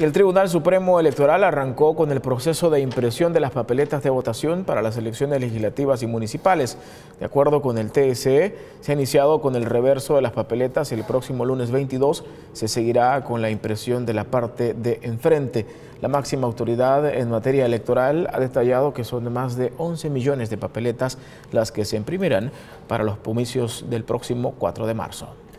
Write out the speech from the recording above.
El Tribunal Supremo Electoral arrancó con el proceso de impresión de las papeletas de votación para las elecciones legislativas y municipales. De acuerdo con el TSE, se ha iniciado con el reverso de las papeletas y el próximo lunes 22 se seguirá con la impresión de la parte de enfrente. La máxima autoridad en materia electoral ha detallado que son más de 11 millones de papeletas las que se imprimirán para los comicios del próximo 4 de marzo.